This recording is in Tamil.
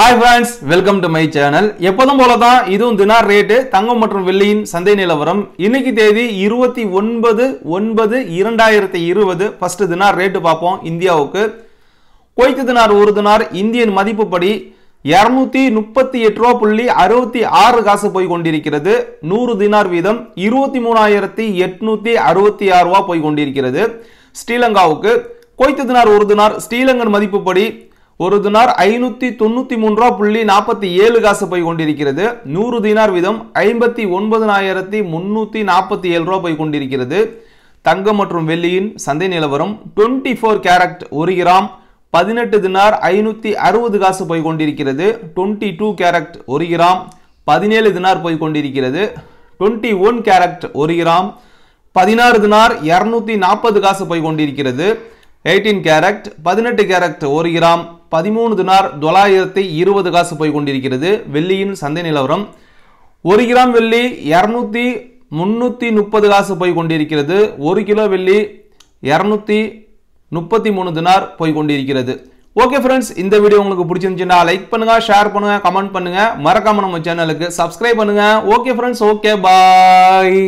hi friends welcome to my channel எப்போதும் போல தான் இதுவும் தினார் ரேட்டு தங்கம் மற்றும் வெள்ளியின் சந்தை நிலவரம் இன்னைக்கு தேதி இருபத்தி ஒன்பது ஒன்பது இரண்டாயிரத்தி இருபது ஃபர்ஸ்ட் தினார் ரேட்டு பார்ப்போம் இந்தியாவுக்கு குவைத்து தினார் ஒரு தினார் இந்தியன் மதிப்புப்படி இரநூத்தி முப்பத்தி எட்டு ரூபா புள்ளி அறுபத்தி ஆறு காசு போய் கொண்டிருக்கிறது நூறு தினார் வீதம் இருபத்தி மூணாயிரத்தி எட்நூத்தி அறுபத்தி ஆறு ரூபா போய் கொண்டிருக்கிறது ஸ்ரீலங்காவுக்கு குவைத்து தினார் ஒரு தினார் ஸ்ரீலங்கன் மதிப்புப்படி ஒரு தினார் ஐநூத்தி தொண்ணூத்தி மூன்று ரூபா புள்ளி நாற்பத்தி ஏழு காசு போய் கொண்டிருக்கிறது நூறு தினார் வீதம் ஐம்பத்தி ஒன்பதனாயிரத்தி முன்னூத்தி நாற்பத்தி ஏழு ரூபா போய் கொண்டிருக்கிறது தங்கம் மற்றும் வெள்ளியின் சந்தை நிலவரம் டுவெண்ட்டி ஃபோர் கேரக்ட் ஒரு கிராம் பதினெட்டு தினார் ஐநூத்தி அறுபது காசு போய் கொண்டிருக்கிறது டுவெண்ட்டி டூ கேரக்ட் ஒரு கிராம் பதினேழு தினார் போய் கொண்டிருக்கிறது டுவெண்ட்டி ஒன் கேரட் ஒரு கிராம் பதினாறு தினார் இரநூத்தி நாற்பது காசு போய் கொண்டிருக்கிறது எயிட்டீன் கேரக்ட் பதினெட்டு கேரக்ட் ஒரு கிராம் பதிமூணு தினார் தொள்ளாயிரத்தி இருபது காசு போய் கொண்டிருக்கிறது வெள்ளியின் சந்தை நிலவரம் ஒரு கிராம் வெள்ளி இரநூத்தி முந்நூற்றி முப்பது காசு போய் கொண்டிருக்கிறது ஒரு கிலோ வெள்ளி இரநூத்தி முப்பத்தி மூணு தினார் போய் கொண்டிருக்கிறது ஓகே ஃப்ரெண்ட்ஸ் இந்த வீடியோ உங்களுக்கு பிடிச்சிருந்துச்சுன்னா லைக் பண்ணுங்க ஷேர் பண்ணுங்க கமெண்ட் பண்ணுங்க மறக்காம நம்ம சேனலுக்கு சப்ஸ்கிரைப் பண்ணுங்க ஓகே ஃப்ரெண்ட்ஸ் ஓகே பாய்